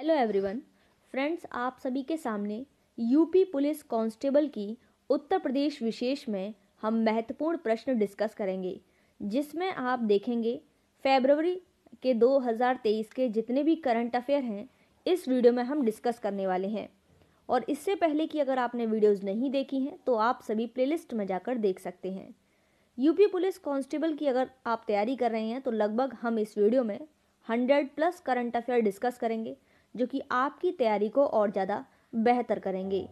hello everyone friends आप सभी के सामने यूपी पुलिस कांस्टेबल की उत्तर प्रदेश विशेष में हम महत्वपूर्ण प्रश्न डिस्कस करेंगे जिसमें आप देखेंगे फेबरवरी के 2023 के जितने भी करंट अफेयर हैं इस वीडियो में हम डिस्कस करने वाले हैं और इससे पहले कि अगर आपने वीडियोस नहीं देखी हैं तो आप सभी प्लेलिस्ट में जाकर देख सकते हैं यूपी पुलिस कांस्टेबल की अगर आप तैयारी कर रहे हैं तो लगभग हम इस वीडियो में hundred plus current affair discuss करेंगे जो कि आपकी तैयारी को और ज़्यादा बेहतर करेंगे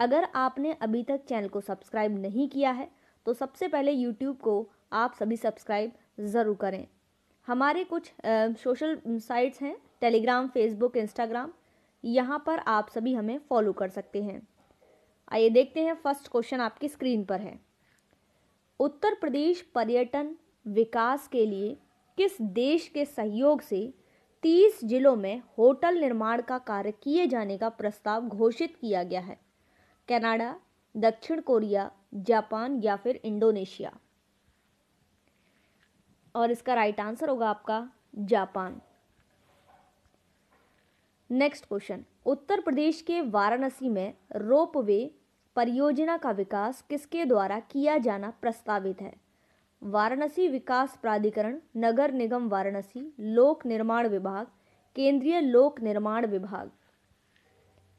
अगर आपने अभी तक चैनल को सब्सक्राइब नहीं किया है तो सबसे पहले यूट्यूब को आप सभी सब्सक्राइब ज़रूर करें हमारे कुछ सोशल साइट्स हैं टेलीग्राम फेसबुक इंस्टाग्राम यहाँ पर आप सभी हमें फॉलो कर सकते हैं आइए देखते हैं फर्स्ट क्वेश्चन आपकी स्क्रीन पर है उत्तर प्रदेश पर्यटन विकास के लिए किस देश के सहयोग से तीस जिलों में होटल निर्माण का कार्य किए जाने का प्रस्ताव घोषित किया गया है कनाडा दक्षिण कोरिया जापान या फिर इंडोनेशिया और इसका राइट आंसर होगा आपका Japan next question Uttar Pradesh के वाराणसी में रोपवे परियोजना का विकास किसके द्वारा किया जाना प्रस्तावित है वाराणसी विकास प्राधिकरण नगर निगम वाराणसी लोक निर्माण विभाग केंद्रीय लोक निर्माण विभाग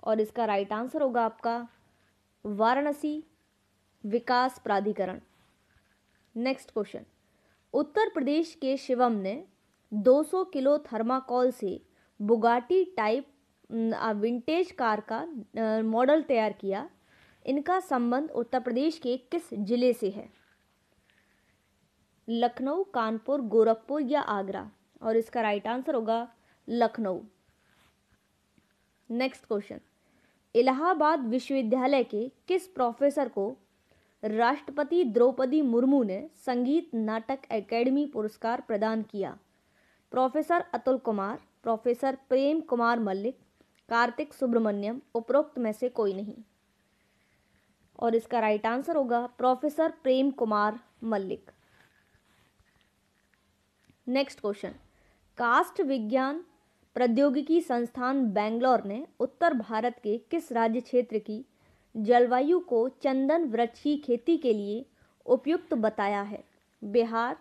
और इसका राइट आंसर होगा आपका वाराणसी विकास प्राधिकरण नेक्स्ट क्वेश्चन उत्तर प्रदेश के शिवम ने 200 किलो थर्माकोल से बुगाटी टाइप विंटेज कार का मॉडल तैयार किया इनका संबंध उत्तर प्रदेश के किस जिले से है लखनऊ कानपुर गोरखपुर या आगरा और इसका राइट आंसर होगा लखनऊ नेक्स्ट क्वेश्चन इलाहाबाद विश्वविद्यालय के किस प्रोफेसर को राष्ट्रपति द्रौपदी मुर्मू ने संगीत नाटक एकेडमी पुरस्कार प्रदान किया प्रोफेसर अतुल कुमार प्रोफेसर प्रेम कुमार मल्लिक कार्तिक सुब्रमण्यम उपरोक्त में से कोई नहीं और इसका राइट आंसर होगा professor Prem Kumar Mallick next question कास्ट विज्ञान प्रौद्योगिकी संस्थान बेंगलोर ने उत्तर भारत के किस राज्य क्षेत्र की जलवायु को चंदन वृक्ष की खेती के लिए उपयुक्त बताया है बिहार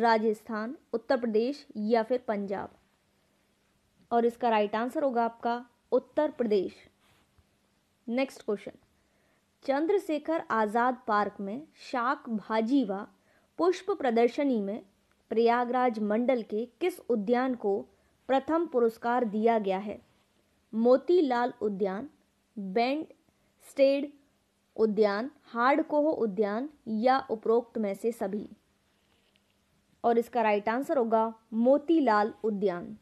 राजस्थान उत्तर प्रदेश या फिर पंजाब और इसका राइट आंसर होगा आपका Uttar Pradesh next question Chandrashekhar Azad park में शाक भाजी व पुष्प प्रदर्शनी में प्रयागराज मंडल के किस उद्यान को प्रथम पुरस्कार दिया गया है मोतीलाल उद्यान बैंड स्टेड उद्यान हार्डकोह उद्यान या उपरोक्त में से सभी और इसका राइट आंसर होगा मोतीलाल उद्यान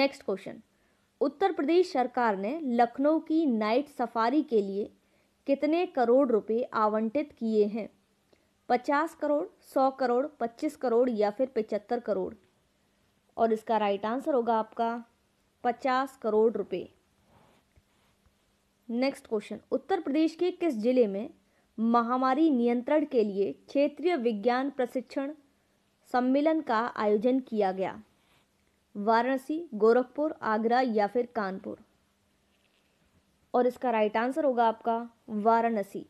नेक्स्ट क्वेश्चन उत्तर प्रदेश सरकार ने लखनऊ की नाइट सफारी के लिए कितने करोड़ रुपए आवंटित किए हैं पचास करोड़ सौ करोड़ पच्चीस करोड़ या फिर पचहत्तर करोड़ और इसका राइट आंसर होगा आपका पचास करोड़ रुपए नेक्स्ट क्वेश्चन उत्तर प्रदेश के किस जिले में महामारी नियंत्रण के लिए क्षेत्रीय विज्ञान प्रशिक्षण सम्मेलन का आयोजन किया गया वाराणसी गोरखपुर आगरा या फिर कानपुर और इसका राइट आंसर होगा आपका वाराणसी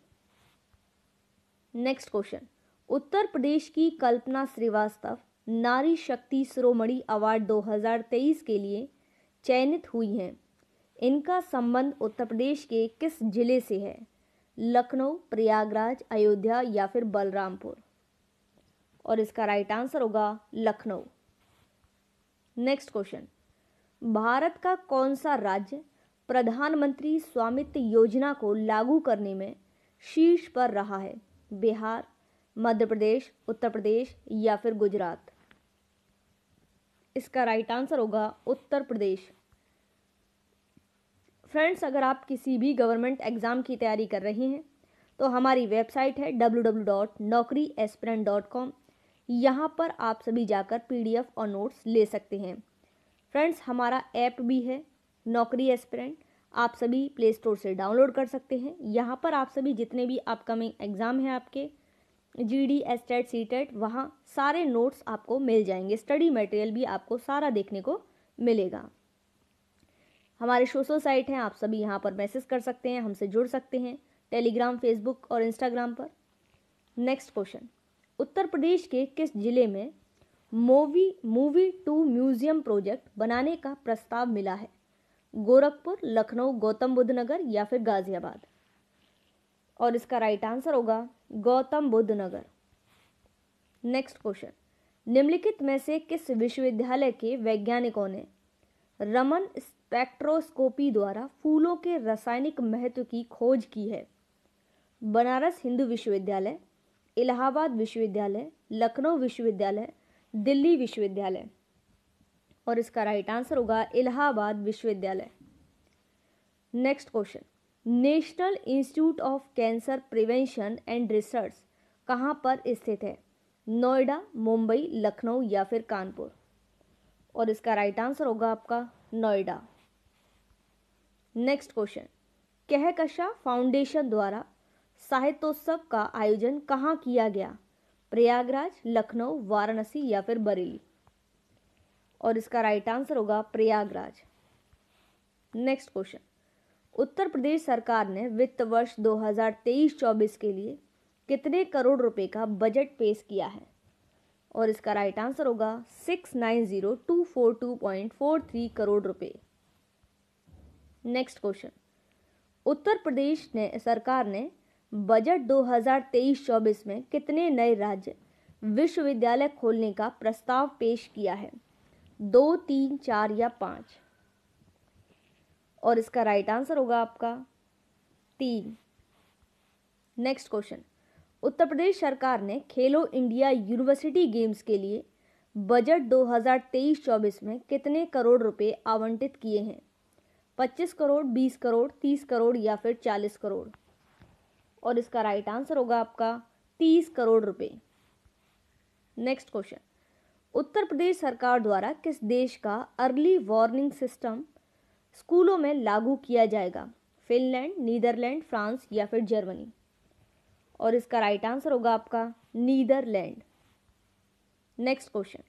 नेक्स्ट क्वेश्चन उत्तर प्रदेश की कल्पना श्रीवास्तव नारी शक्ति श्रोमणी अवार्ड 2023 के लिए चयनित हुई हैं इनका संबंध उत्तर प्रदेश के किस जिले से है लखनऊ प्रयागराज अयोध्या या फिर बलरामपुर और इसका राइट आंसर होगा लखनऊ नेक्स्ट क्वेश्चन भारत का कौन सा राज्य प्रधानमंत्री स्वामित्व योजना को लागू करने में शीर्ष पर रहा है बिहार मध्य प्रदेश उत्तर प्रदेश या फिर गुजरात इसका राइट आंसर होगा उत्तर प्रदेश फ्रेंड्स अगर आप किसी भी गवर्नमेंट एग्ज़ाम की तैयारी कर रहे हैं तो हमारी वेबसाइट है W W dot Naukri aspirant dot com यहाँ पर आप सभी जाकर पीडीएफ और नोट्स ले सकते हैं फ्रेंड्स हमारा ऐप भी है नौकरी एस्पिरेंट आप सभी प्ले स्टोर से डाउनलोड कर सकते हैं यहाँ पर आप सभी जितने भी अपकमिंग एग्ज़ाम हैं आपके G D S TET C TET वहाँ सारे नोट्स आपको मिल जाएंगे स्टडी मटेरियल भी आपको सारा देखने को मिलेगा हमारे सोशल साइट हैं आप सभी यहाँ पर मैसेज कर सकते हैं हमसे जुड़ सकते हैं टेलीग्राम फेसबुक और इंस्टाग्राम पर नेक्स्ट क्वेश्चन उत्तर प्रदेश के किस जिले में movie movie to museum project बनाने का प्रस्ताव मिला है गोरखपुर लखनऊ गौतम बुद्ध नगर या फिर गाजियाबाद और इसका राइट आंसर होगा गौतम बुद्ध नगर नेक्स्ट क्वेश्चन निम्नलिखित में से किस विश्वविद्यालय के वैज्ञानिकों ने रमन स्पेक्ट्रोस्कोपी द्वारा फूलों के रासायनिक महत्व की खोज की है बनारस हिंदू विश्वविद्यालय इलाहाबाद विश्वविद्यालय लखनऊ विश्वविद्यालय दिल्ली विश्वविद्यालय और इसका राइट आंसर होगा इलाहाबाद विश्वविद्यालय next question national institute of cancer prevention and research कहाँ पर स्थित है नोएडा मुंबई लखनऊ या फिर कानपुर और इसका राइट आंसर होगा आपका Noida next question Kahkasha foundation द्वारा साहित्योत्सव का आयोजन कहाँ किया गया प्रयागराज लखनऊ वाराणसी या फिर बरेली और इसका राइट आंसर होगा प्रयागराज नेक्स्ट क्वेश्चन उत्तर प्रदेश सरकार ने वित्त वर्ष 2023-24 के लिए कितने करोड़ रुपए का बजट पेश किया है और इसका राइट आंसर होगा six nine zero two two four four point three crore रुपए नेक्स्ट क्वेश्चन उत्तर प्रदेश ने सरकार ने बजट 2023-24 में कितने नए राज्य विश्वविद्यालय खोलने का प्रस्ताव पेश किया है दो तीन चार या पाँच और इसका राइट आंसर होगा आपका तीन नेक्स्ट क्वेश्चन उत्तर प्रदेश सरकार ने खेलो इंडिया यूनिवर्सिटी गेम्स के लिए बजट 2023-24 में कितने करोड़ रुपए आवंटित किए हैं 25 करोड़ 20 करोड़ 30 करोड़ या फिर 40 करोड़ और इसका राइट आंसर होगा आपका 30 करोड़ रुपए नेक्स्ट क्वेश्चन उत्तर प्रदेश सरकार द्वारा किस देश का अर्ली वार्निंग सिस्टम स्कूलों में लागू किया जाएगा फिनलैंड नीदरलैंड फ्रांस या फिर जर्मनी और इसका राइट आंसर होगा आपका Netherland next question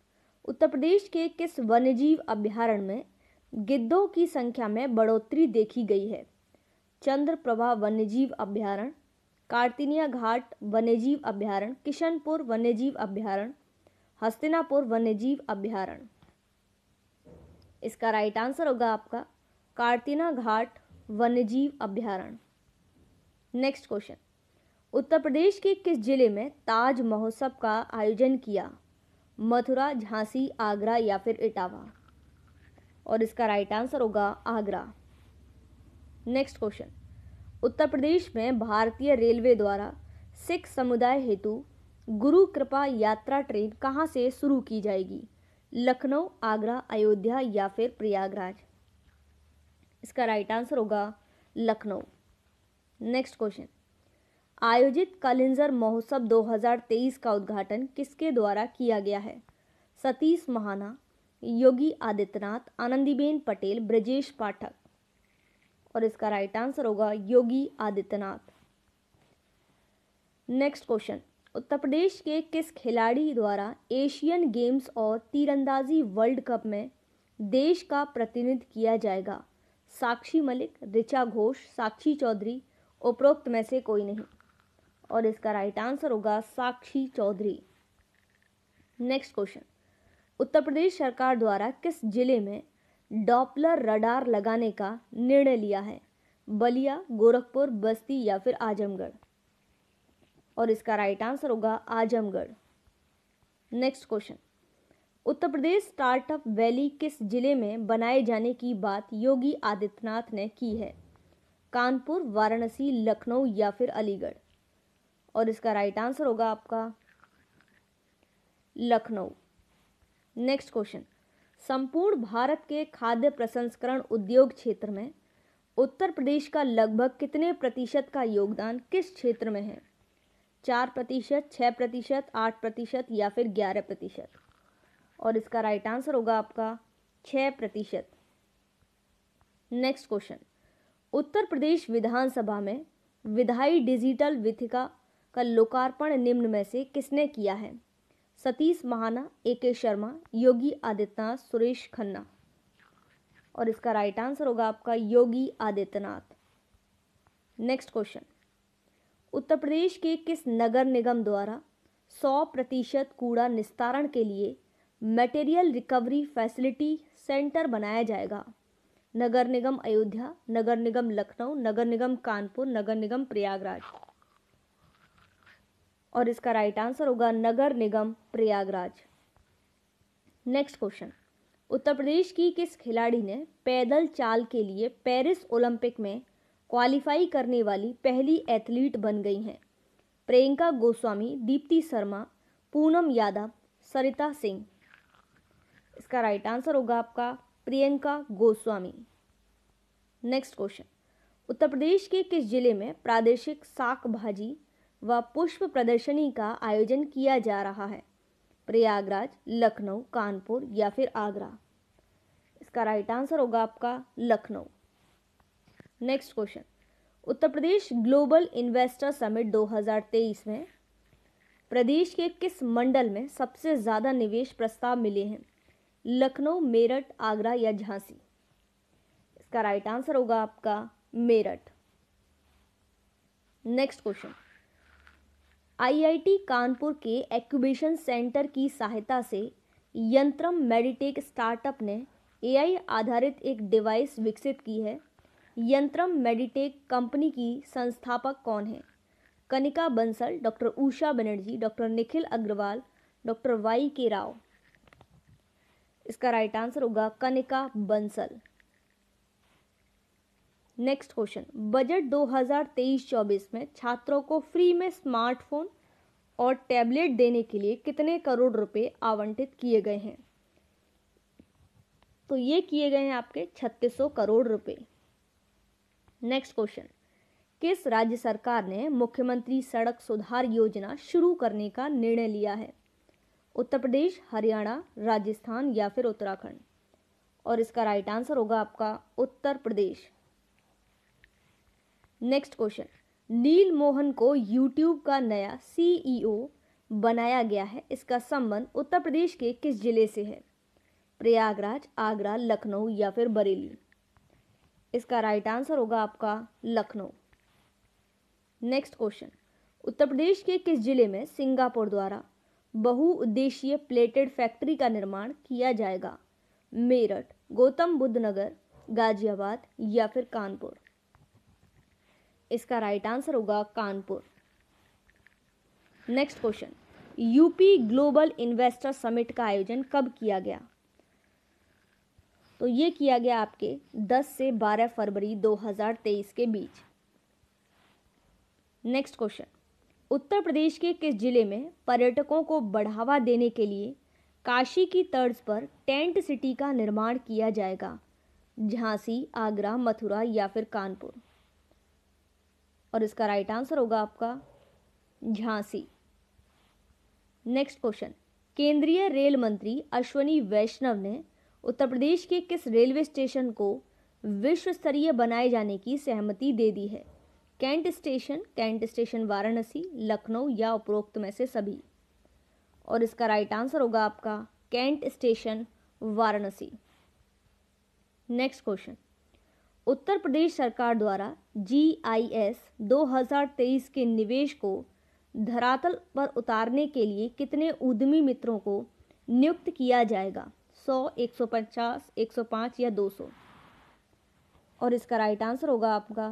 Uttar Pradesh के किस वन्यजीव अभ्यारण्य में गिद्धों की संख्या में बढ़ोतरी देखी गई है चंद्रप्रभा वन्यजीव अभ्यारण्य कार्तिनिया घाट वन्यजीव अभ्यारण्य किशनपुर वन्यजीव अभ्यारण्य हस्तिनापुर वन्यजीव अभ्यारण्य इसका राइट आंसर होगा आपका कार्तिना घाट वन्यजीव अभ्यारण्य नेक्स्ट क्वेश्चन उत्तर प्रदेश के किस जिले में ताज महोत्सव का आयोजन किया मथुरा झांसी आगरा या फिर इटावा और इसका राइट आंसर होगा आगरा नेक्स्ट क्वेश्चन उत्तर प्रदेश में भारतीय रेलवे द्वारा सिख समुदाय हेतु गुरु कृपा यात्रा ट्रेन कहाँ से शुरू की जाएगी लखनऊ आगरा अयोध्या या फिर प्रयागराज इसका राइट आंसर होगा लखनऊ नेक्स्ट क्वेश्चन आयोजित कलिंजर महोत्सव 2023 का उद्घाटन किसके द्वारा किया गया है सतीश महाना योगी आदित्यनाथ आनंदीबेन पटेल ब्रजेश पाठक और इसका राइट आंसर होगा योगी आदित्यनाथ नेक्स्ट क्वेश्चन उत्तर प्रदेश के किस खिलाड़ी द्वारा एशियन गेम्स और तीरंदाजी वर्ल्ड कप में देश का प्रतिनिधित्व किया जाएगा साक्षी मलिक ऋचा घोष साक्षी चौधरी उपरोक्त में से कोई नहीं और इसका राइट आंसर होगा साक्षी चौधरी नेक्स्ट क्वेश्चन उत्तर प्रदेश सरकार द्वारा किस जिले में डॉपलर रडार लगाने का निर्णय लिया है बलिया गोरखपुर बस्ती या फिर आजमगढ़ और इसका राइट आंसर होगा Azamgarh next question Uttar Pradesh startup valley किस जिले में बनाए जाने की बात योगी आदित्यनाथ ने की है कानपुर वाराणसी लखनऊ या फिर अलीगढ़ और इसका राइट आंसर होगा आपका लखनऊ नेक्स्ट क्वेश्चन संपूर्ण भारत के खाद्य प्रसंस्करण उद्योग क्षेत्र में उत्तर प्रदेश का लगभग कितने प्रतिशत का योगदान किस क्षेत्र में है चार प्रतिशत छः प्रतिशत आठ प्रतिशत या फिर ग्यारह प्रतिशत और इसका राइट आंसर होगा आपका छः प्रतिशत नेक्स्ट क्वेश्चन उत्तर प्रदेश विधानसभा में विधाई डिजिटल विथिका का लोकार्पण निम्न में से किसने किया है सतीश महाना ए के शर्मा योगी आदित्यनाथ सुरेश खन्ना और इसका राइट आंसर होगा आपका योगी आदित्यनाथ नेक्स्ट क्वेश्चन उत्तर प्रदेश के किस नगर निगम द्वारा 100 प्रतिशत कूड़ा निस्तारण के लिए मटेरियल रिकवरी फैसिलिटी सेंटर बनाया जाएगा नगर निगम अयोध्या नगर निगम लखनऊ नगर निगम कानपुर नगर निगम प्रयागराज और इसका राइट आंसर होगा नगर निगम प्रयागराज नेक्स्ट क्वेश्चन उत्तर प्रदेश की किस खिलाड़ी ने पैदल चाल के लिए पेरिस ओलंपिक में क्वालिफाई करने वाली पहली एथलीट बन गई हैं प्रियंका गोस्वामी दीप्ति शर्मा पूनम यादव सरिता सिंह इसका राइट आंसर होगा आपका प्रियंका गोस्वामी नेक्स्ट क्वेश्चन उत्तर प्रदेश के किस जिले में प्रादेशिक साक भाजी व पुष्प प्रदर्शनी का आयोजन किया जा रहा है प्रयागराज लखनऊ कानपुर या फिर आगरा इसका राइट आंसर होगा आपका Lucknow next question Uttar Pradesh global investor summit 2023 में प्रदेश के किस मंडल में सबसे ज़्यादा निवेश प्रस्ताव मिले हैं लखनऊ मेरठ आगरा या झांसी इसका राइट आंसर होगा आपका Meerut next question IIT Kanpur के एक्यूबेशन सेंटर की सहायता से यंत्रम मेडिटेक स्टार्टअप ने एआई आधारित एक डिवाइस विकसित की है यंत्रम मेडिटेक कंपनी की संस्थापक कौन है Kanika Bansal doctor Usha Banerjee doctor Nikhil Agarwal doctor Y K Rao इसका राइट आंसर होगा Kanika Bansal next question budget 2023-24 में छात्रों को फ्री में स्मार्टफोन और टैबलेट देने के लिए कितने करोड़ रुपए आवंटित किए गए हैं तो ये किए गए हैं आपके 3600 करोड़ रुपए नेक्स्ट क्वेश्चन किस राज्य सरकार ने मुख्यमंत्री सड़क सुधार योजना शुरू करने का निर्णय लिया है उत्तर प्रदेश हरियाणा राजस्थान या फिर उत्तराखंड और इसका राइट आंसर होगा आपका उत्तर प्रदेश नेक्स्ट क्वेश्चन नील मोहन को यूट्यूब का नया सीईओ e बनाया गया है इसका संबंध उत्तर प्रदेश के किस जिले से है प्रयागराज आगरा लखनऊ या फिर बरेली इसका राइट आंसर होगा आपका लखनऊ नेक्स्ट क्वेश्चन उत्तर प्रदेश के किस जिले में सिंगापुर द्वारा बहुउद्देशीय प्लेटेड फैक्ट्री का निर्माण किया जाएगा मेरठ गौतम बुद्ध नगर गाजियाबाद या फिर कानपुर इसका राइट आंसर होगा Kanpur next question UP global investor summit का आयोजन कब किया गया तो ये किया गया आपके 10 से 12 फरवरी 2023 के बीच नेक्स्ट क्वेश्चन उत्तर प्रदेश के किस जिले में पर्यटकों को बढ़ावा देने के लिए काशी की तर्ज पर टेंट सिटी का निर्माण किया जाएगा झांसी आगरा मथुरा या फिर कानपुर और इसका राइट आंसर होगा आपका झांसी नेक्स्ट क्वेश्चन केंद्रीय रेल मंत्री अश्वनी वैष्णव ने उत्तर प्रदेश के किस रेलवे स्टेशन को विश्व स्तरीय बनाए जाने की सहमति दे दी है cantt station cantt station Varanasi Lucknow या उपरोक्त में से सभी और इसका राइट आंसर होगा आपका cantt station Varanasi next question Uttar Pradesh सरकार द्वारा जी आई एस दो के निवेश को धरातल पर उतारने के लिए कितने उद्यमी मित्रों को नियुक्त किया जाएगा सौ एक सौ पचास एक सौ या दो सौ और इसका राइट आंसर होगा आपका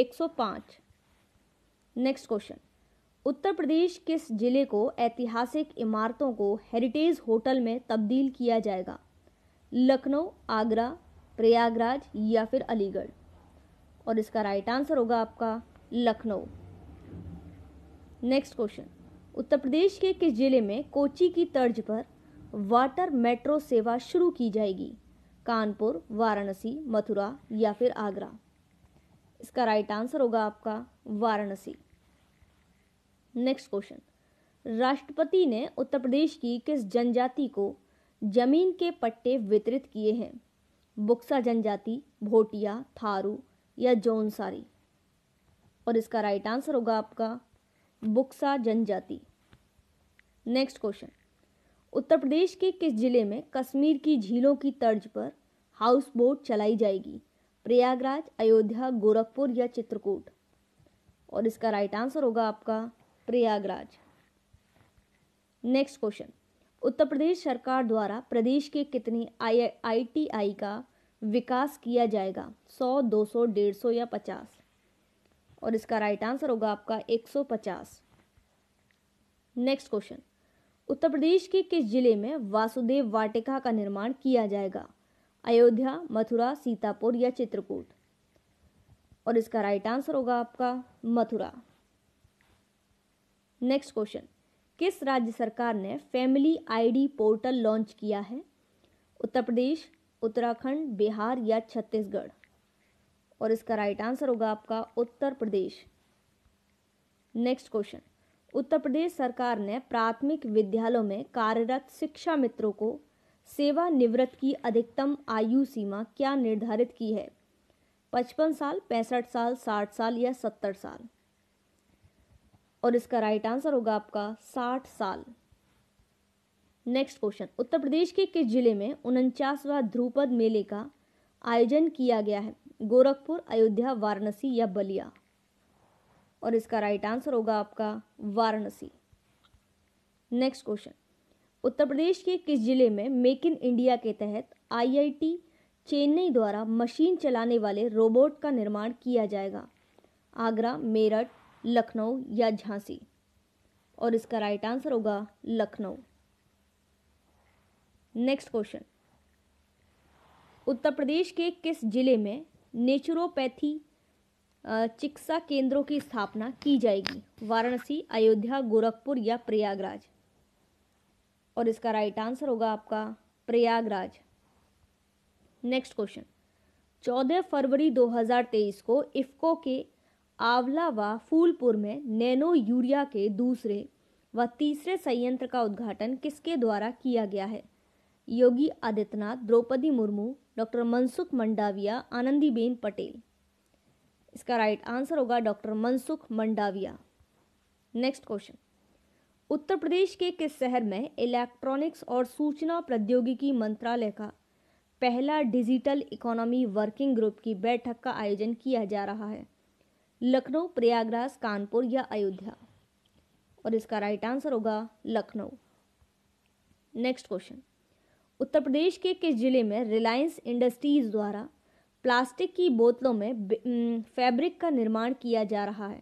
एक सौ नेक्स्ट क्वेश्चन उत्तर प्रदेश किस जिले को ऐतिहासिक इमारतों को हेरिटेज होटल में तब्दील किया जाएगा लखनऊ आगरा प्रयागराज या फिर अलीगढ़ और इसका राइट आंसर होगा आपका लखनऊ नेक्स्ट क्वेश्चन उत्तर प्रदेश के किस जिले में कोची की तर्ज पर वाटर मेट्रो सेवा शुरू की जाएगी कानपुर वाराणसी मथुरा या फिर आगरा इसका राइट आंसर होगा आपका वाराणसी नेक्स्ट क्वेश्चन राष्ट्रपति ने उत्तर प्रदेश की किस जनजाति को जमीन के पट्टे वितरित किए हैं बुक्सा जनजाति भोटिया थारू या जौनसारी और इसका राइट आंसर होगा आपका बुक्सा जनजाति नेक्स्ट क्वेश्चन उत्तर प्रदेश के किस जिले में कश्मीर की झीलों की तर्ज पर हाउस बोट चलाई जाएगी प्रयागराज अयोध्या गोरखपुर या चित्रकूट और इसका राइट आंसर होगा आपका प्रयागराज नेक्स्ट क्वेश्चन उत्तर प्रदेश सरकार द्वारा प्रदेश के कितने आई आई का विकास किया जाएगा सौ दो सौ डेढ़ सौ या पचास और इसका राइट आंसर होगा आपका एक सौ पचास नेक्स्ट क्वेश्चन उत्तर प्रदेश के किस जिले में वासुदेव वाटिका का निर्माण किया जाएगा अयोध्या मथुरा सीतापुर या चित्रकूट और इसका राइट आंसर होगा आपका मथुरा नेक्स्ट क्वेश्चन किस राज्य सरकार ने फैमिली आईडी पोर्टल लॉन्च किया है उत्तर प्रदेश उत्तराखंड बिहार या छत्तीसगढ़ और इसका राइट आंसर होगा आपका उत्तर प्रदेश नेक्स्ट क्वेश्चन उत्तर प्रदेश सरकार ने प्राथमिक विद्यालयों में कार्यरत शिक्षा मित्रों को सेवानिवृत्त की अधिकतम आयु सीमा क्या निर्धारित की है पचपन साल पैंसठ साल साठ साल या सत्तर साल और इसका राइट आंसर होगा आपका साठ साल नेक्स्ट क्वेश्चन उत्तर प्रदेश के किस जिले में उनचासवा ध्रुपद मेले का आयोजन किया गया है गोरखपुर अयोध्या वाराणसी या बलिया और इसका राइट आंसर होगा आपका वाराणसी नेक्स्ट क्वेश्चन उत्तर प्रदेश के किस जिले में मेक इन इंडिया के तहत आईआईटी चेन्नई द्वारा मशीन चलाने वाले रोबोट का निर्माण किया जाएगा आगरा मेरठ लखनऊ या झांसी और इसका राइट आंसर होगा लखनऊ नेक्स्ट क्वेश्चन उत्तर प्रदेश के किस जिले में नेचुरोपैथी चिकित्सा केंद्रों की स्थापना की जाएगी वाराणसी अयोध्या गोरखपुर या प्रयागराज और इसका राइट आंसर होगा आपका प्रयागराज नेक्स्ट क्वेश्चन 14 फरवरी 2023 को इफ्को के आंवला व फूलपुर में नैनो यूरिया के दूसरे व तीसरे संयंत्र का उद्घाटन किसके द्वारा किया गया है योगी आदित्यनाथ द्रौपदी मुर्मू डॉक्टर मनसुख मंडाविया आनंदीबेन पटेल इसका राइट आंसर होगा doctor Mansukh Mandaviya next question Uttar Pradesh के किस शहर में इलेक्ट्रॉनिक्स और सूचना प्रौद्योगिकी मंत्रालय का पहला डिजिटल इकोनॉमी वर्किंग ग्रुप की बैठक का आयोजन किया जा रहा है लखनऊ प्रयागराज कानपुर या अयोध्या और इसका राइट आंसर होगा लखनऊ नेक्स्ट क्वेश्चन उत्तर प्रदेश के किस जिले में रिलायंस इंडस्ट्रीज द्वारा प्लास्टिक की बोतलों में फैब्रिक का निर्माण किया जा रहा है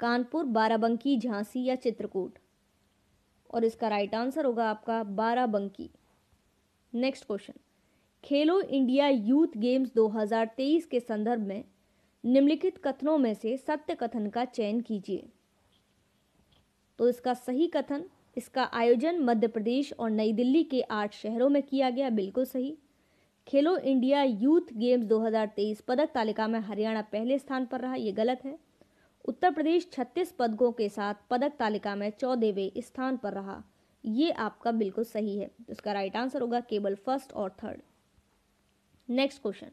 कानपुर बाराबंकी झांसी या चित्रकूट और इसका राइट आंसर होगा आपका Barabanki next question Khelo India youth games 2023 के संदर्भ में निम्नलिखित कथनों में से सत्य कथन का चयन कीजिए तो इसका सही कथन इसका आयोजन मध्य प्रदेश और नई दिल्ली के आठ शहरों में किया गया बिल्कुल सही खेलो इंडिया यूथ गेम्स 2023 पदक तालिका में हरियाणा पहले स्थान पर रहा ये गलत है उत्तर प्रदेश 36 पदकों के साथ पदक तालिका में चौदहवें स्थान पर रहा ये आपका बिल्कुल सही है इसका राइट आंसर होगा केवल फर्स्ट और थर्ड नेक्स्ट क्वेश्चन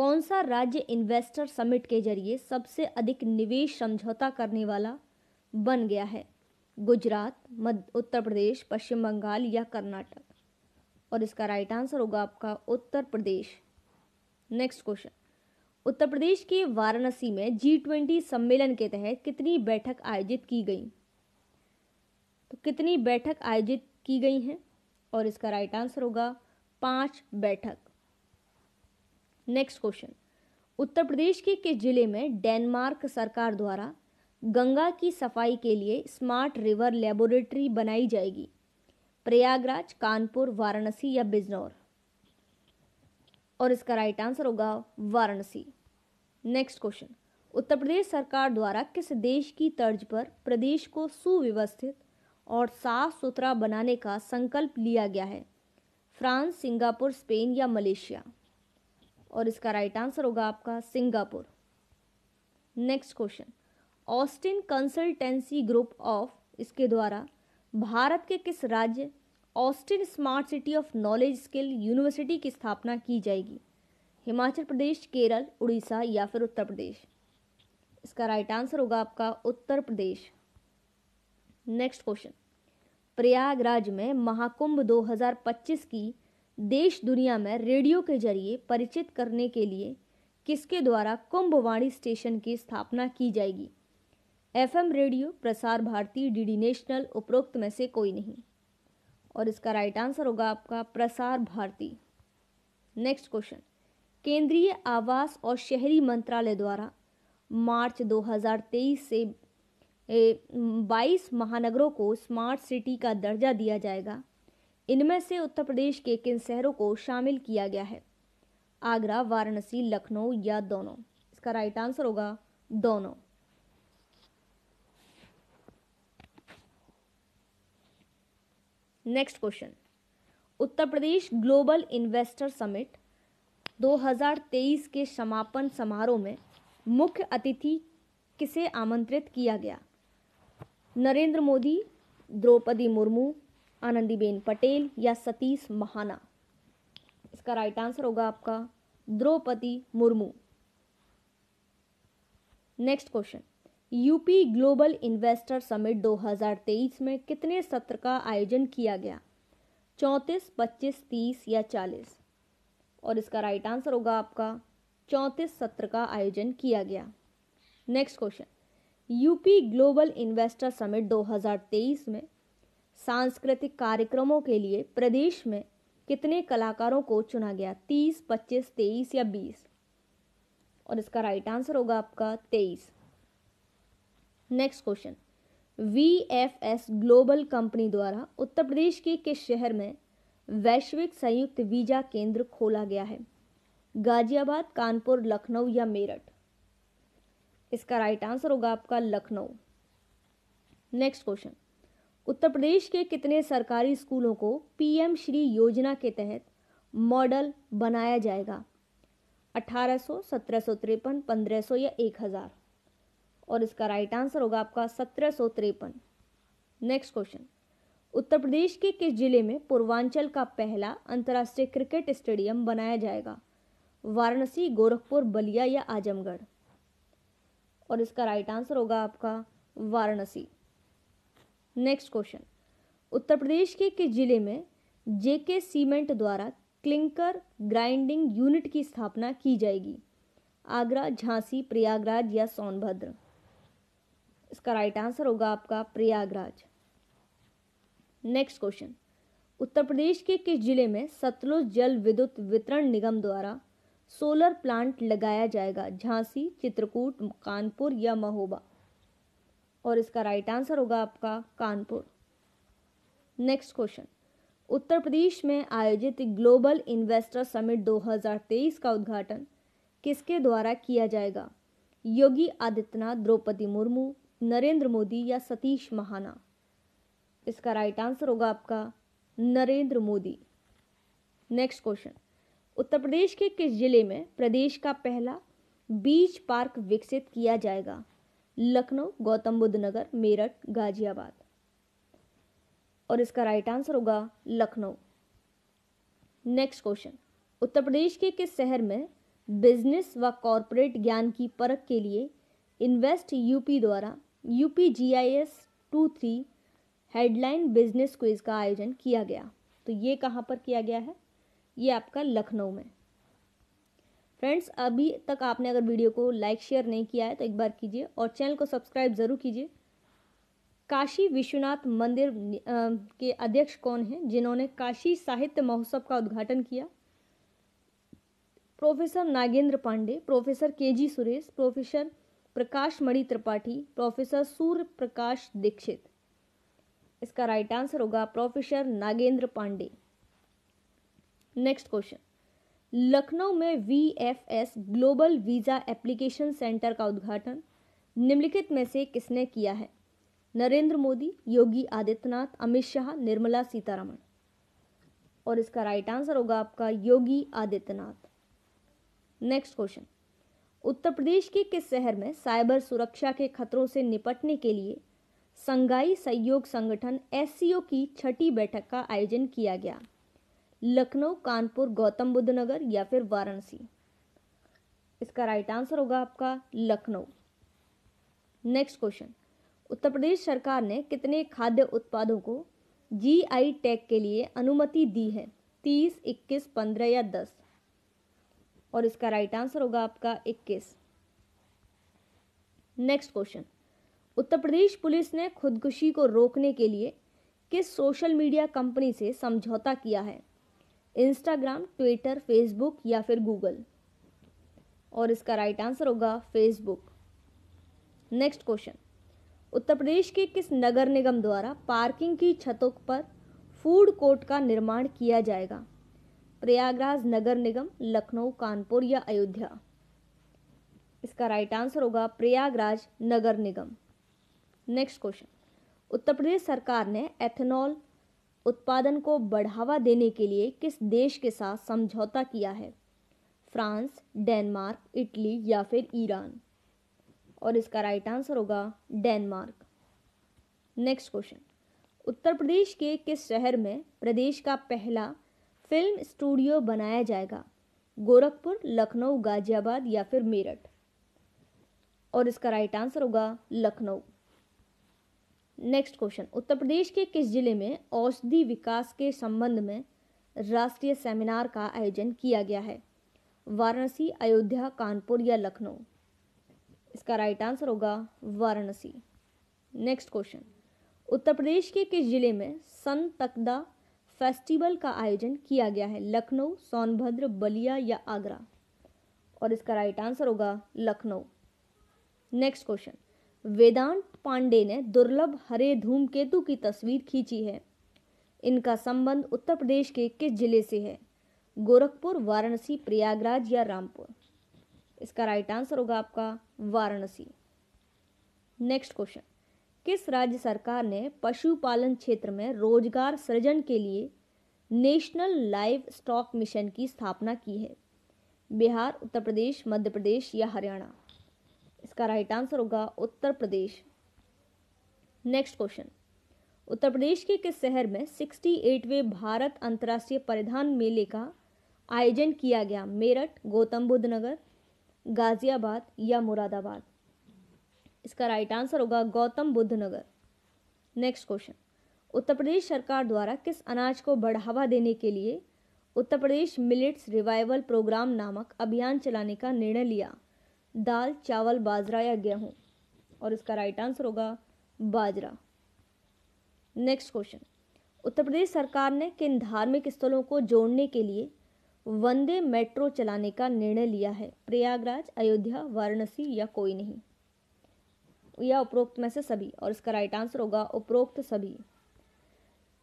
कौन सा राज्य इन्वेस्टर समिट के जरिए सबसे अधिक निवेश समझौता करने वाला बन गया है गुजरात मध्य उत्तर प्रदेश पश्चिम बंगाल या कर्नाटक और इसका राइट आंसर होगा आपका उत्तर प्रदेश नेक्स्ट क्वेश्चन उत्तर प्रदेश के वाराणसी में जी ट्वेंटी सम्मेलन के तहत कितनी बैठक आयोजित की गई तो कितनी बैठक आयोजित की गई हैं और इसका राइट आंसर होगा पांच बैठक नेक्स्ट क्वेश्चन उत्तर प्रदेश के किस जिले में डेनमार्क सरकार द्वारा गंगा की सफाई के लिए स्मार्ट रिवर लेबोरेटरी बनाई जाएगी प्रयागराज कानपुर वाराणसी या बिजनौर और इसका राइट आंसर होगा वाराणसी नेक्स्ट क्वेश्चन उत्तर प्रदेश सरकार द्वारा किस देश की तर्ज पर प्रदेश को सुव्यवस्थित और साफ सुथरा बनाने का संकल्प लिया गया है फ्रांस सिंगापुर स्पेन या मलेशिया और इसका राइट आंसर होगा आपका Singapore next question Austin consultancy group of इसके द्वारा भारत के किस राज्य Austin smart city of knowledge skill university की स्थापना की जाएगी हिमाचल प्रदेश केरल उड़ीसा या फिर उत्तर प्रदेश इसका राइट आंसर होगा आपका उत्तर प्रदेश नेक्स्ट क्वेश्चन प्रयागराज में महाकुंभ 2025 की देश दुनिया में रेडियो के जरिए परिचित करने के लिए किसके द्वारा कुंभवाणी स्टेशन की स्थापना की जाएगी एफएम रेडियो प्रसार भारती डीडी नेशनल उपरोक्त में से कोई नहीं और इसका राइट आंसर होगा आपका प्रसार भारती नेक्स्ट क्वेश्चन केंद्रीय आवास और शहरी मंत्रालय द्वारा मार्च 2023 से बाईस महानगरों को स्मार्ट सिटी का दर्जा दिया जाएगा इनमें से उत्तर प्रदेश के किन शहरों को शामिल किया गया है आगरा वाराणसी लखनऊ या दोनों इसका राइट आंसर होगा दोनों next question Uttar Pradesh global investor summit 2023 के समापन समारोह में मुख्य अतिथि किसे आमंत्रित किया गया नरेंद्र मोदी द्रौपदी मुर्मू आनंदीबेन पटेल या सतीश महाना इसका राइट आंसर होगा आपका Draupadi Murmu next question UP global investor summit 2023 में कितने सत्र का आयोजन किया गया चौंतीस पच्चीस तीस या चालीस और इसका राइट आंसर होगा आपका चौंतीस सत्र का आयोजन किया गया next question UP global investor summit 2023 में सांस्कृतिक कार्यक्रमों के लिए प्रदेश में कितने कलाकारों को चुना गया तीस पच्चीस तेईस या बीस और इसका राइट आंसर होगा आपका तेईस next question V F S global company द्वारा उत्तर प्रदेश के किस शहर में वैश्विक संयुक्त वीजा केंद्र खोला गया है गाजियाबाद कानपुर लखनऊ या मेरठ इसका राइट आंसर होगा आपका लखनऊ नेक्स्ट क्वेश्चन उत्तर प्रदेश के कितने सरकारी स्कूलों को पीएम श्री योजना के तहत मॉडल बनाया जाएगा अठारह सौ सौ सत्रह तिरपन पंद्रह सौ या एक हज़ार और इसका राइट आंसर होगा आपका सत्रह सौ तिरपन नेक्स्ट क्वेश्चन उत्तर प्रदेश के किस जिले में पूर्वांचल का पहला अंतर्राष्ट्रीय क्रिकेट स्टेडियम बनाया जाएगा वाराणसी गोरखपुर बलिया या आजमगढ़ और इसका राइट आंसर होगा आपका वाराणसी नेक्स्ट क्वेश्चन उत्तर प्रदेश के किस जिले में जेके सीमेंट द्वारा क्लिंकर ग्राइंडिंग यूनिट की स्थापना की जाएगी आगरा झांसी प्रयागराज या सोनभद्र इसका राइट आंसर होगा आपका प्रयागराज नेक्स्ट क्वेश्चन उत्तर प्रदेश के किस जिले में सतलुज जल विद्युत वितरण निगम द्वारा सोलर प्लांट लगाया जाएगा झांसी चित्रकूट कानपुर या महोबा और इसका राइट आंसर होगा आपका कानपुर नेक्स्ट क्वेश्चन उत्तर प्रदेश में आयोजित ग्लोबल इन्वेस्टर समिट 2023 का उद्घाटन किसके द्वारा किया जाएगा योगी आदित्यनाथ द्रौपदी मुर्मू नरेंद्र मोदी या सतीश महाना इसका राइट आंसर होगा आपका नरेंद्र मोदी नेक्स्ट क्वेश्चन उत्तर प्रदेश के किस जिले में प्रदेश का पहला बीच पार्क विकसित किया जाएगा लखनऊ गौतम बुद्ध नगर मेरठ गाजियाबाद और इसका राइट आंसर होगा लखनऊ नेक्स्ट क्वेश्चन उत्तर प्रदेश के किस शहर में बिजनेस व कॉरपोरेट ज्ञान की परख के लिए इन्वेस्ट यूपी द्वारा U P G I S two three headline business quiz का आयोजन किया गया तो ये कहाँ पर किया गया है ये आपका लखनऊ में फ्रेंड्स अभी तक आपने अगर वीडियो को लाइक शेयर नहीं किया है तो एक बार कीजिए और चैनल को सब्सक्राइब ज़रूर कीजिए काशी विश्वनाथ मंदिर के अध्यक्ष कौन हैं जिन्होंने काशी साहित्य महोत्सव का उद्घाटन किया professor Nagendra Pandey professor K G Suresh professor Prakash Mani Tripathi professor Surya Prakash Dixit इसका राइट आंसर होगा professor Nagendra Pandey next question Lucknow में V F S global visa application centre का उद्घाटन निम्नलिखित में से किसने किया है नरेंद्र मोदी योगी आदित्यनाथ अमित शाह निर्मला सीतारमण और इसका राइट आंसर होगा आपका योगी आदित्यनाथ नेक्स्ट क्वेश्चन उत्तर प्रदेश के किस शहर में साइबर सुरक्षा के खतरों से निपटने के लिए संघाई सहयोग संगठन एस की छठी बैठक का आयोजन किया गया लखनऊ कानपुर गौतम बुद्ध नगर या फिर वाराणसी इसका राइट आंसर होगा आपका लखनऊ नेक्स्ट क्वेश्चन उत्तर प्रदेश सरकार ने कितने खाद्य उत्पादों को जीआई टैग के लिए अनुमति दी है तीस इक्कीस पंद्रह या दस और इसका राइट आंसर होगा आपका इक्कीस next question Uttar Pradesh police ने खुदकुशी को रोकने के लिए किस सोशल मीडिया कंपनी से समझौता किया है इंस्टाग्राम ट्विटर फेसबुक या फिर गूगल और इसका राइट आंसर होगा Facebook next question Uttar Pradesh के किस नगर निगम द्वारा पार्किंग की छतों पर फूड कोर्ट का निर्माण किया जाएगा प्रयागराज नगर निगम लखनऊ कानपुर या अयोध्या इसका राइट आंसर होगा प्रयागराज नगर निगम नेक्स्ट क्वेश्चन उत्तर प्रदेश सरकार ने एथेनॉल उत्पादन को बढ़ावा देने के लिए किस देश के साथ समझौता किया है फ्रांस डेनमार्क इटली या फिर ईरान और इसका राइट आंसर होगा Denmark next question Uttar Pradesh के किस शहर में प्रदेश का पहला फिल्म स्टूडियो बनाया जाएगा गोरखपुर लखनऊ गाजियाबाद या फिर मेरठ और इसका राइट आंसर होगा लखनऊ नेक्स्ट क्वेश्चन उत्तर प्रदेश के किस जिले में औषधि विकास के संबंध में राष्ट्रीय सेमिनार का आयोजन किया गया है वाराणसी अयोध्या कानपुर या लखनऊ इसका राइट आंसर होगा वाराणसी नेक्स्ट क्वेश्चन उत्तर प्रदेश के किस जिले में संतकदा तकदा फेस्टिवल का आयोजन किया गया है लखनऊ सोनभद्र बलिया या आगरा और इसका राइट आंसर होगा लखनऊ नेक्स्ट क्वेश्चन वेदांत पांडे ने दुर्लभ हरे धूमकेतु की तस्वीर खींची है इनका संबंध उत्तर प्रदेश के किस जिले से है गोरखपुर वाराणसी प्रयागराज या रामपुर इसका राइट आंसर होगा आपका वाराणसी नेक्स्ट क्वेश्चन किस राज्य सरकार ने पशुपालन क्षेत्र में रोजगार सृजन के लिए नेशनल लाइव स्टॉक मिशन की स्थापना की है बिहार उत्तर प्रदेश मध्य प्रदेश या हरियाणा इसका राइट आंसर होगा उत्तर प्रदेश नेक्स्ट क्वेश्चन उत्तर प्रदेश के किस शहर में सिक्सटी एटवे भारत अंतर्राष्ट्रीय परिधान मेले का आयोजन किया गया मेरठ गौतम बुद्ध नगर गाजियाबाद या मुरादाबाद इसका राइट आंसर होगा गौतम बुद्ध नगर नेक्स्ट क्वेश्चन उत्तर प्रदेश सरकार द्वारा किस अनाज को बढ़ावा देने के लिए Uttar Pradesh millets revival programme नामक अभियान चलाने का निर्णय लिया दाल चावल बाजरा या गेहूँ और इसका राइट आंसर होगा बाजरा नेक्स्ट क्वेश्चन उत्तर प्रदेश सरकार ने किन धार्मिक स्थलों को जोड़ने के लिए वंदे मेट्रो चलाने का निर्णय लिया है प्रयागराज अयोध्या वाराणसी या कोई नहीं या उपरोक्त में से सभी और इसका राइट आंसर होगा उपरोक्त सभी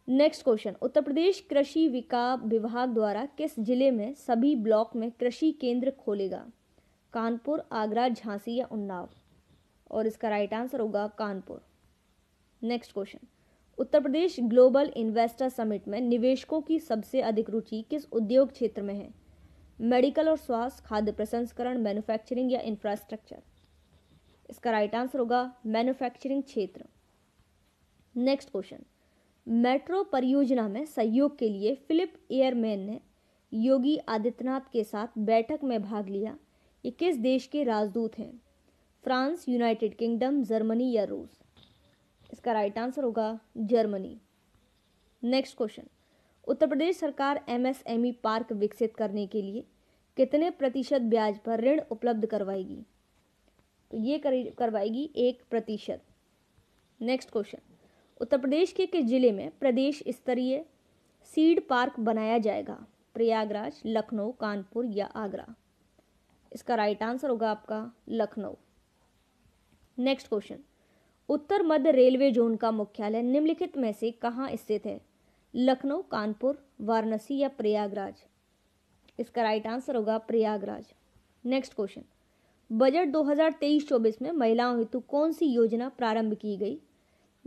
नेक्स्ट क्वेश्चन उत्तर प्रदेश कृषि विकास विभाग द्वारा किस जिले में सभी ब्लॉक में कृषि केंद्र खोलेगा कानपुर आगरा झांसी या उन्नाव और इसका राइट आंसर होगा Kanpur next question Uttar Pradesh global investor summit में निवेशकों की सबसे अधिक रुचि किस उद्योग क्षेत्र में है मेडिकल और स्वास्थ्य खाद्य प्रसंस्करण मैन्युफैक्चरिंग या इंफ्रास्ट्रक्चर इसका राइट आंसर होगा मैन्युफैक्चरिंग क्षेत्र नेक्स्ट क्वेश्चन मेट्रो परियोजना में सहयोग के लिए फिलिप एयरमैन ने योगी आदित्यनाथ के साथ बैठक में भाग लिया ये किस देश के राजदूत हैं फ्रांस यूनाइटेड किंगडम जर्मनी या रूस इसका राइट आंसर होगा Germany next question Uttar Pradesh सरकार एमएसएमई e पार्क विकसित करने के लिए कितने प्रतिशत ब्याज पर ऋण उपलब्ध करवाएगी तो ये करवाएगी एक प्रतिशत नेक्स्ट क्वेश्चन उत्तर प्रदेश के किस जिले में प्रदेश स्तरीय सीड पार्क बनाया जाएगा प्रयागराज लखनऊ कानपुर या आगरा इसका राइट आंसर होगा आपका लखनऊ नेक्स्ट क्वेश्चन उत्तर मध्य रेलवे जोन का मुख्यालय निम्नलिखित में से कहाँ स्थित है लखनऊ कानपुर वाराणसी या प्रयागराज इसका राइट आंसर होगा प्रयागराज नेक्स्ट क्वेश्चन बजट 2023-24 में महिलाओं हेतु कौन सी योजना प्रारंभ की गई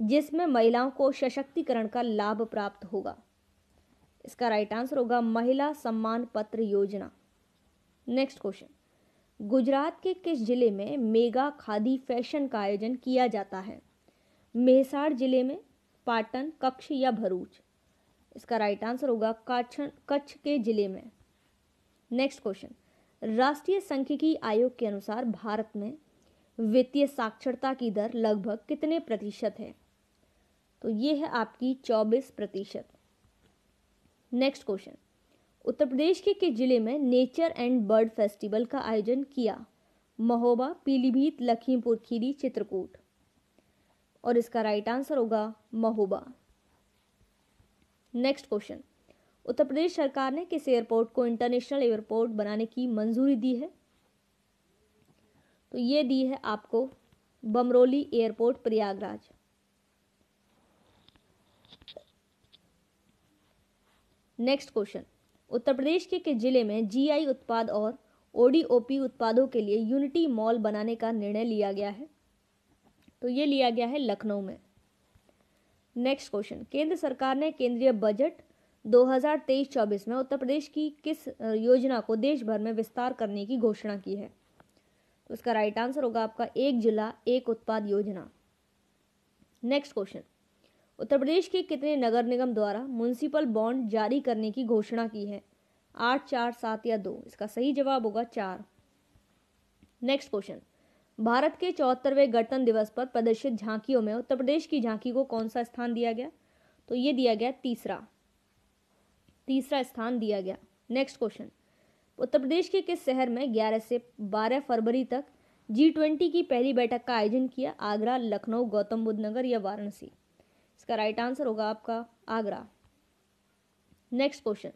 जिसमें महिलाओं को सशक्तिकरण का लाभ प्राप्त होगा इसका राइट आंसर होगा महिला सम्मान पत्र योजना नेक्स्ट क्वेश्चन गुजरात के किस जिले में मेगा खादी फैशन का आयोजन किया जाता है मेहसार जिले में पाटन कक्ष या भरूच इसका राइट आंसर होगा कच्छ कच्छ के जिले में नेक्स्ट क्वेश्चन राष्ट्रीय सांख्यिकी आयोग के अनुसार भारत में वित्तीय साक्षरता की दर लगभग कितने प्रतिशत है तो ये है आपकी चौबीस प्रतिशत नेक्स्ट क्वेश्चन उत्तर प्रदेश के किस जिले में नेचर एंड बर्ड फेस्टिवल का आयोजन किया महोबा पीलीभीत लखीमपुर खीरी चित्रकूट और इसका राइट आंसर होगा महोबा नेक्स्ट क्वेश्चन उत्तर प्रदेश सरकार ने किस एयरपोर्ट को इंटरनेशनल एयरपोर्ट बनाने की मंजूरी दी है तो ये दी है आपको Bamrauli airport Prayagraj next question Uttar Pradesh के किस जिले में जीआई उत्पाद और ओडीओपी उत्पादों के लिए यूनिटी मॉल बनाने का निर्णय लिया गया है तो ये लिया गया है लखनऊ में नेक्स्ट क्वेश्चन केंद्र सरकार ने केंद्रीय बजट 2023-24 में उत्तर प्रदेश की किस योजना को देश भर में विस्तार करने की घोषणा की है तो इसका राइट आंसर होगा आपका एक जिला एक उत्पाद योजना नेक्स्ट क्वेश्चन उत्तर प्रदेश के कितने नगर निगम द्वारा म्यूनसिपल बॉन्ड जारी करने की घोषणा की है आठ चार सात या दो इसका सही जवाब होगा चार नेक्स्ट क्वेश्चन भारत के चौहत्तरवें गणतंत्र दिवस पर प्रदर्शित झांकियों में उत्तर प्रदेश की झांकी को कौन सा स्थान दिया गया तो ये दिया गया तीसरा तीसरा स्थान दिया गया नेक्स्ट क्वेश्चन उत्तर प्रदेश के किस शहर में 11 से 12 फरवरी तक जी ट्वेंटी की पहली बैठक का आयोजन किया आगरा लखनऊ गौतम बुद्ध नगर या वाराणसी इसका राइट आंसर होगा आपका आगरा नेक्स्ट क्वेश्चन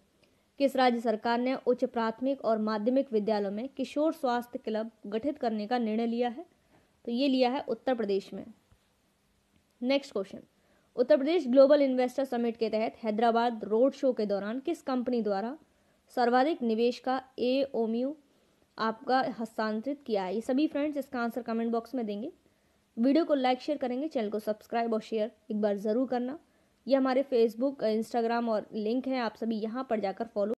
किस राज्य सरकार ने उच्च प्राथमिक और माध्यमिक विद्यालयों में किशोर स्वास्थ्य क्लब गठित करने का निर्णय लिया है तो ये लिया है उत्तर प्रदेश में next question Uttar Pradesh global investor summit के तहत हैदराबाद रोड शो के दौरान किस कंपनी द्वारा सर्वाधिक निवेश का ए आपका हस्तांतरित किया है ये सभी फ्रेंड्स इसका आंसर कमेंट बॉक्स में देंगे वीडियो को लाइक शेयर करेंगे चैनल को सब्सक्राइब और शेयर एक बार ज़रूर करना ये हमारे फेसबुक इंस्टाग्राम और लिंक है आप सभी यहाँ पर जाकर फॉलो